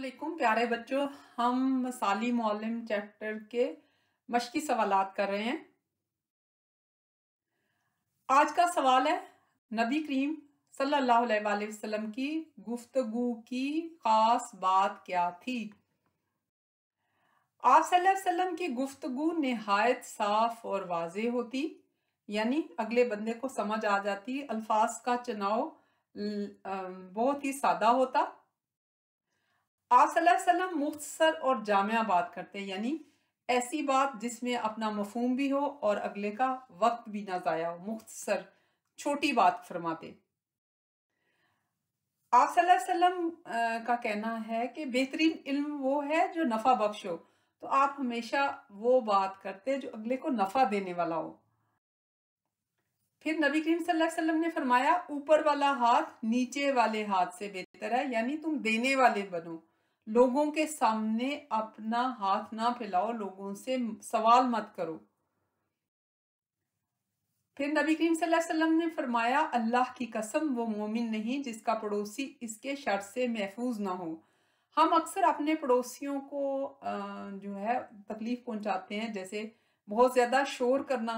असलकुम प्यारे बच्चों हम मसाली मौलम चैप्टर के मशकी सवाल कर रहे हैं आज का सवाल है नबी करीम सल्लाम की गुफ्तगु की ख़ास बात क्या थी आप सल्लल्लाहु की गुफ्तगु नहायत साफ और वाज होती यानी अगले बंदे को समझ आ जाती अल्फाज का चुनाव बहुत ही सादा होता आप मुख्तसर और जामिया बात करते यानी ऐसी बात जिसमें अपना मफहम भी हो और अगले का वक्त भी ना ज़ाया हो मुख्तसर छोटी बात फरमाते आप का कहना है कि बेहतरीन इल्म वो है जो नफ़ा बख्श हो तो आप हमेशा वो बात करते जो अगले को नफ़ा देने वाला हो फिर नबी करीम सल्लल्लाहु अलैहि वसल्लम ने फरमाया ऊपर वाला हाथ नीचे वाले हाथ से बेहतर है यानी तुम देने वाले बनो लोगों के सामने अपना हाथ ना फैलाओ लोगों से सवाल मत करो फिर नबी करीम सल्लल्लाहु अलैहि वसल्लम ने फरमाया अल्लाह की कसम वो मोमिन नहीं जिसका पड़ोसी इसके शर्त से महफूज ना हो हम अक्सर अपने पड़ोसियों को जो है तकलीफ़ पहुंचाते हैं जैसे बहुत ज़्यादा शोर करना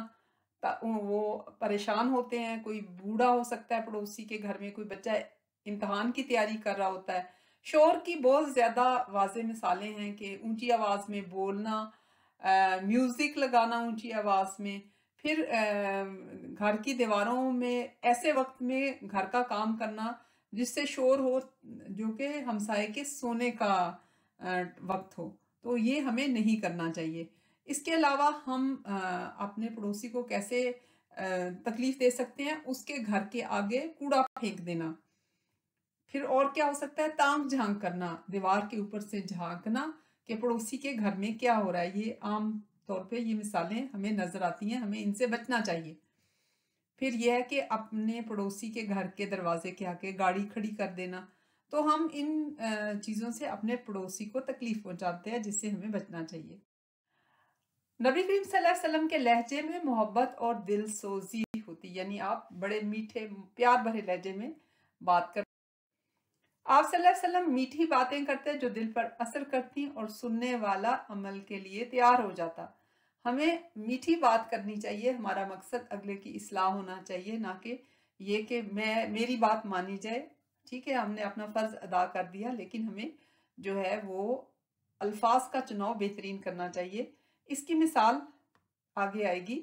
वो परेशान होते हैं कोई बूढ़ा हो सकता है पड़ोसी के घर में कोई बच्चा इम्तहान की तैयारी कर रहा होता है शोर की बहुत ज़्यादा वाज मिसालें हैं कि ऊंची आवाज़ में बोलना म्यूज़िक लगाना ऊंची आवाज़ में फिर घर की दीवारों में ऐसे वक्त में घर का काम करना जिससे शोर हो जो कि हमसाए के सोने का वक्त हो तो ये हमें नहीं करना चाहिए इसके अलावा हम आ, अपने पड़ोसी को कैसे तकलीफ़ दे सकते हैं उसके घर के आगे कूड़ा फेंक देना फिर और क्या हो सकता है तांग झांक करना दीवार के ऊपर से झांकना कि पड़ोसी के घर में क्या हो रहा है ये आम तौर पे ये मिसालें हमें नज़र आती हैं हमें इनसे बचना चाहिए फिर यह है कि अपने पड़ोसी के घर के दरवाजे के आके गाड़ी खड़ी कर देना तो हम इन चीज़ों से अपने पड़ोसी को तकलीफ़ पहुंचाते हैं जिससे हमें बचना चाहिए नबी करीम वसल्लम के लहजे में मोहब्बत और दिल सोजी होती यानी आप बड़े मीठे प्यार भरे लहजे में बात कर आप सल्लम मीठी बातें करते जो दिल पर असर करती और सुनने वाला अमल के लिए तैयार हो जाता हमें मीठी बात करनी चाहिए हमारा मकसद अगले की असलाह होना चाहिए ना कि ये कि मैं मेरी बात मानी जाए ठीक है हमने अपना फ़र्ज़ अदा कर दिया लेकिन हमें जो है वो अल्फाज का चुनाव बेहतरीन करना चाहिए इसकी मिसाल आगे आएगी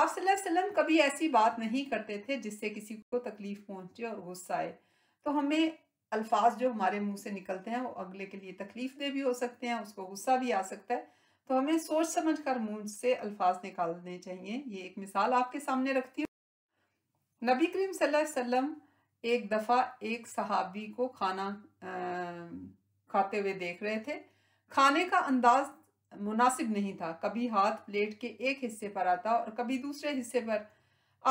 आप सल्लम कभी ऐसी बात नहीं करते थे जिससे किसी को तकलीफ़ पहुंचे और गुस्सा आए तो हमें अल्फाज जो हमारे मुंह से निकलते हैं वो अगले के लिए तकलीफ दे भी हो सकते हैं उसको गुस्सा भी आ सकता है तो हमें सोच समझ कर मुंह से अल्फाज निकालने चाहिए ये एक मिसाल आपके सामने रखती हूँ नबी करीम सल्लल्लाहु अलैहि वसल्लम एक दफ़ा एक सहाबी को खाना आ, खाते हुए देख रहे थे खाने का अंदाज मुनासिब नहीं था कभी हाथ प्लेट के एक हिस्से पर आता और कभी दूसरे हिस्से पर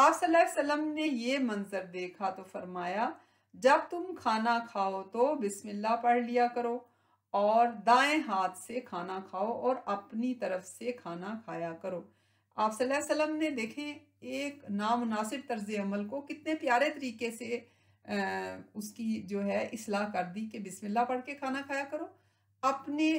आप सल्लल्लाहु अलैहि वसल्लम ने ये मंजर देखा तो फरमाया जब तुम खाना खाओ तो बिस्मिल्लाह पढ़ लिया करो और दाएं हाथ से खाना खाओ और अपनी तरफ से खाना खाया करो आप वसल्लम ने देखें एक नामनासिब तर्ज अमल को कितने प्यारे तरीके से आ, उसकी जो है असलाह कर दी कि बिस्मिल्लाह पढ़ के खाना खाया करो अपने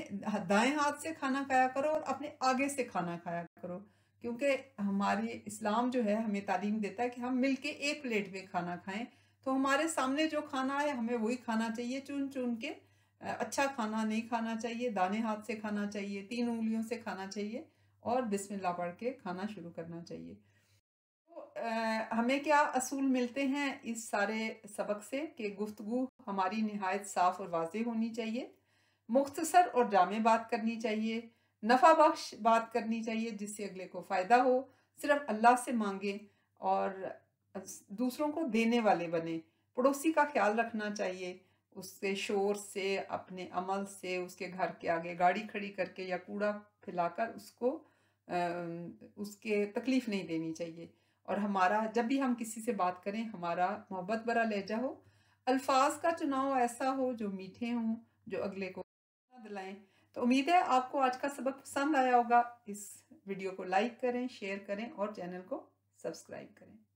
दाएं हाथ से खाना खाया करो और अपने आगे से खाना खाया करो क्योंकि हमारी इस्लाम जो है हमें तालीम देता है कि हम मिलके एक प्लेट में खाना खाएं तो हमारे सामने जो खाना है हमें वही खाना चाहिए चुन चुन के अच्छा खाना नहीं खाना चाहिए दाने हाथ से खाना चाहिए तीन उंगलियों से खाना चाहिए और बिस्मिल्लाह पढ़ के खाना शुरू करना चाहिए तो आ, हमें क्या असूल मिलते हैं इस सारे सबक से कि गुफ्तगु हमारी नहायत साफ और वाजे होनी चाहिए मुख्तसर और जामे बात करनी चाहिए नफ़ा बख्श बात करनी चाहिए जिससे अगले को फ़ायदा हो सिर्फ अल्लाह से मांगें और दूसरों को देने वाले बने पड़ोसी का ख्याल रखना चाहिए उसके शोर से अपने अमल से उसके घर के आगे गाड़ी खड़ी करके या कूड़ा फैलाकर उसको उसके तकलीफ़ नहीं देनी चाहिए और हमारा जब भी हम किसी से बात करें हमारा मोहब्बत भरा लहजा हो अल्फाज का चुनाव ऐसा हो जो मीठे हों जो अगले को दिलाएं तो उम्मीद है आपको आज का सबक पसंद आया होगा इस वीडियो को लाइक करें शेयर करें और चैनल को सब्सक्राइब करें